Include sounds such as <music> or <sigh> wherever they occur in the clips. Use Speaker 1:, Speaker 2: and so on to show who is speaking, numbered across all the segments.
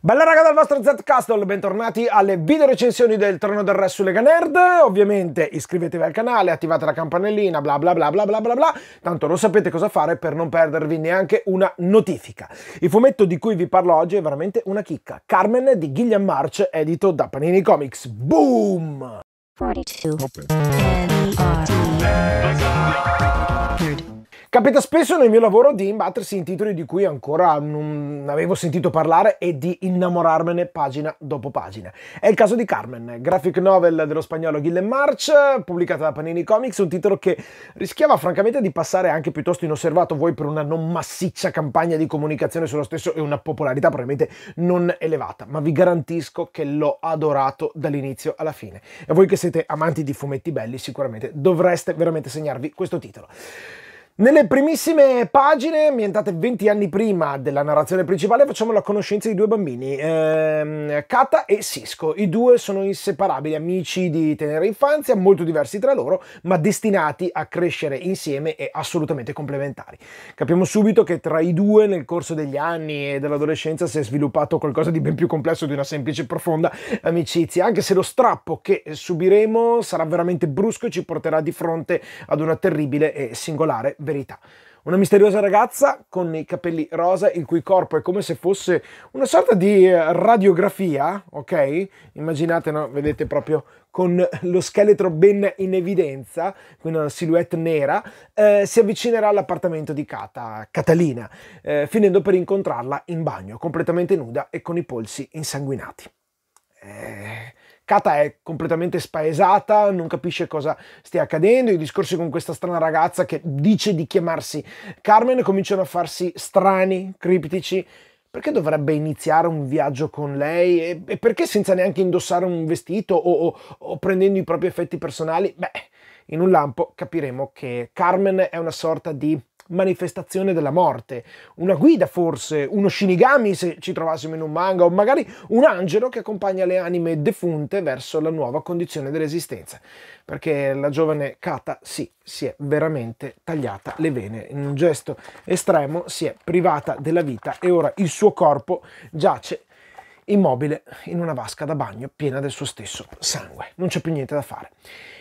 Speaker 1: Bella raga dal vostro Z Castle, bentornati alle video recensioni del Trono del Re su Lega Nerd. Ovviamente iscrivetevi al canale, attivate la campanellina, bla bla bla bla bla bla bla. Tanto lo sapete cosa fare per non perdervi neanche una notifica. Il fumetto di cui vi parlo oggi è veramente una chicca. Carmen di Gillian March, edito da Panini Comics. Boom! 42. Capita spesso nel mio lavoro di imbattersi in titoli di cui ancora non avevo sentito parlare e di innamorarmene pagina dopo pagina. È il caso di Carmen, graphic novel dello spagnolo Guillem March, pubblicata da Panini Comics, un titolo che rischiava francamente di passare anche piuttosto inosservato, voi per una non massiccia campagna di comunicazione sullo stesso e una popolarità probabilmente non elevata, ma vi garantisco che l'ho adorato dall'inizio alla fine. E voi che siete amanti di fumetti belli sicuramente dovreste veramente segnarvi questo titolo. Nelle primissime pagine, ambientate 20 anni prima della narrazione principale, facciamo la conoscenza di due bambini, ehm, Kata e Sisko. I due sono inseparabili, amici di tenera infanzia, molto diversi tra loro, ma destinati a crescere insieme e assolutamente complementari. Capiamo subito che tra i due nel corso degli anni e dell'adolescenza si è sviluppato qualcosa di ben più complesso di una semplice e profonda amicizia, anche se lo strappo che subiremo sarà veramente brusco e ci porterà di fronte ad una terribile e singolare verità. Una misteriosa ragazza con i capelli rosa, il cui corpo è come se fosse una sorta di eh, radiografia, ok? Immaginate, no? Vedete proprio con lo scheletro ben in evidenza, quindi una silhouette nera, eh, si avvicinerà all'appartamento di Cata, Catalina, eh, finendo per incontrarla in bagno, completamente nuda e con i polsi insanguinati. Eh Kata è completamente spaesata, non capisce cosa stia accadendo, i discorsi con questa strana ragazza che dice di chiamarsi Carmen cominciano a farsi strani, criptici. Perché dovrebbe iniziare un viaggio con lei? E, perché senza neanche indossare un vestito o, o, o prendendo i propri effetti personali? Beh, in un lampo capiremo che Carmen è una sorta di manifestazione della morte, una guida forse, uno shinigami se ci trovassimo in un manga o magari un angelo che accompagna le anime defunte verso la nuova condizione dell'esistenza, perché la giovane Kata sì, si è veramente tagliata le vene, in un gesto estremo si è privata della vita e ora il suo corpo giace immobile in una vasca da bagno piena del suo stesso sangue. Non c'è più niente da fare.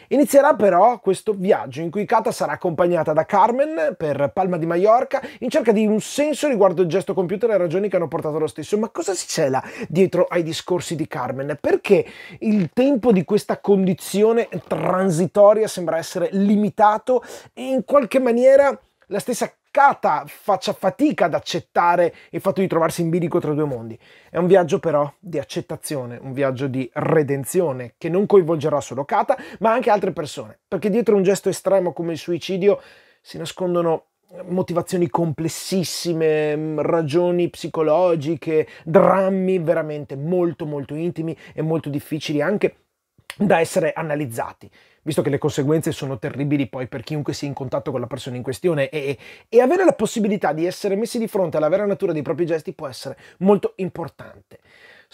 Speaker 1: Inizierà però questo viaggio in cui Kata sarà accompagnata da Carmen per Palma di Mallorca in cerca di un senso riguardo il gesto compiuto e le ragioni che hanno portato lo stesso. Ma cosa si cela dietro ai discorsi di Carmen? Perché il tempo di questa condizione transitoria sembra essere limitato e in qualche maniera la stessa attaccata faccia fatica ad accettare il fatto di trovarsi in bilico tra due mondi. È un viaggio però di accettazione, un viaggio di redenzione che non coinvolgerà solo Kata, ma anche altre persone, perché dietro un gesto estremo come il suicidio si nascondono eh, motivazioni complessissime, mm, ragioni psicologiche, drammi veramente molto molto intimi e molto difficili anche da essere analizzati, visto che le conseguenze sono terribili poi per chiunque sia in contatto con la persona in questione e, e, avere la possibilità di essere messi di fronte alla vera natura dei propri gesti può essere molto importante.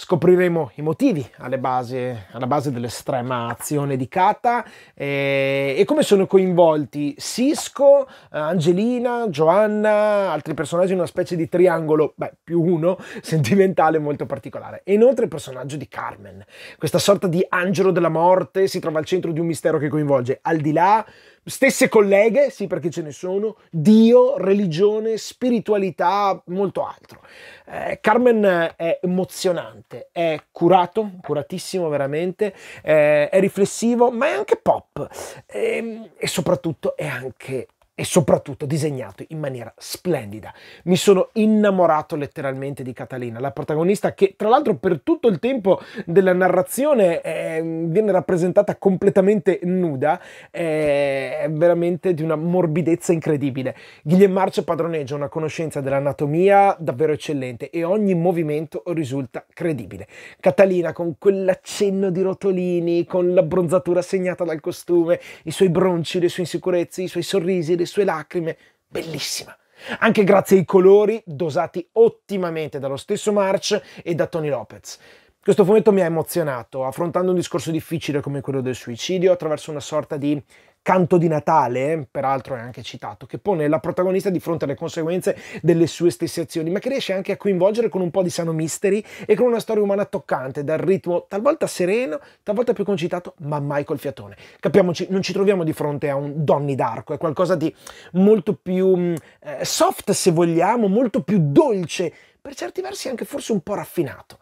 Speaker 1: Scopriremo i motivi base, alla base dell'estrema azione di Kata e, eh, e come sono coinvolti Sisko, eh, Angelina, Joanna, altri personaggi in una specie di triangolo, beh, più uno, <laughs> sentimentale molto particolare. E inoltre il personaggio di Carmen, questa sorta di angelo della morte, si trova al centro di un mistero che coinvolge al di là Stesse colleghe, sì perché ce ne sono, Dio, religione, spiritualità, molto altro. Eh, Carmen è emozionante, è curato, curatissimo veramente, eh, è riflessivo, ma è anche pop eh, e soprattutto è anche e soprattutto disegnato in maniera splendida. Mi sono innamorato letteralmente di Catalina, la protagonista che tra l'altro per tutto il tempo della narrazione eh, viene rappresentata completamente nuda, eh, è veramente di una morbidezza incredibile. Guillem Marce padroneggia una conoscenza dell'anatomia davvero eccellente e ogni movimento risulta credibile. Catalina con quell'accenno di rotolini, con l'abbronzatura segnata dal costume, i suoi bronci, le sue insicurezze, i suoi sorrisi, le sue lacrime, bellissima. Anche grazie ai colori dosati ottimamente dallo stesso March e da Tony Lopez. Questo fumetto mi ha emozionato, affrontando un discorso difficile come quello del suicidio attraverso una sorta di Canto di Natale, peraltro è anche citato, che pone la protagonista di fronte alle conseguenze delle sue stesse azioni, ma che riesce anche a coinvolgere con un po' di sano misteri e con una storia umana toccante, dal ritmo talvolta sereno, talvolta più concitato, ma mai col fiatone. Capiamoci, non ci troviamo di fronte a un Donny d'Arco, è qualcosa di molto più mm, eh, soft se vogliamo, molto più dolce, per certi versi anche forse un po' raffinato.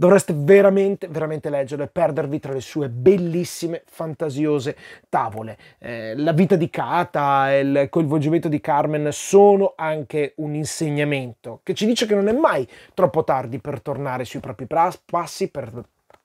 Speaker 1: Dovreste veramente, veramente leggerlo e perdervi tra le sue bellissime, fantasiose tavole. Eh, la vita di Kata e il coinvolgimento di Carmen sono anche un insegnamento che ci dice che non è mai troppo tardi per tornare sui propri passi, per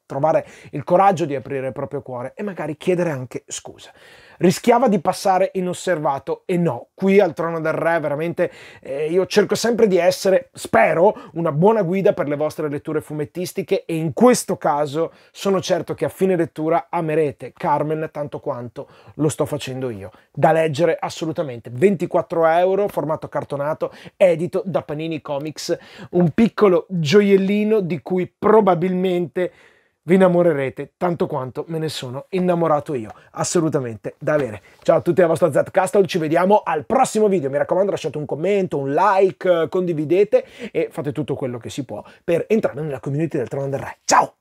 Speaker 1: trovare il coraggio di aprire il proprio cuore e magari chiedere anche scusa rischiava di passare inosservato e no, qui al Trono del Re veramente eh, io cerco sempre di essere, spero, una buona guida per le vostre letture fumettistiche e in questo caso sono certo che a fine lettura amerete Carmen tanto quanto lo sto facendo io. Da leggere assolutamente, 24 euro, formato cartonato, edito da Panini Comics, un piccolo gioiellino di cui probabilmente vi innamorerete tanto quanto me ne sono innamorato io. Assolutamente da avere. Ciao a tutti da vostra Castle, ci vediamo al prossimo video. Mi raccomando lasciate un commento, un like, condividete e fate tutto quello che si può per entrare nella community del Trono del Re. Ciao!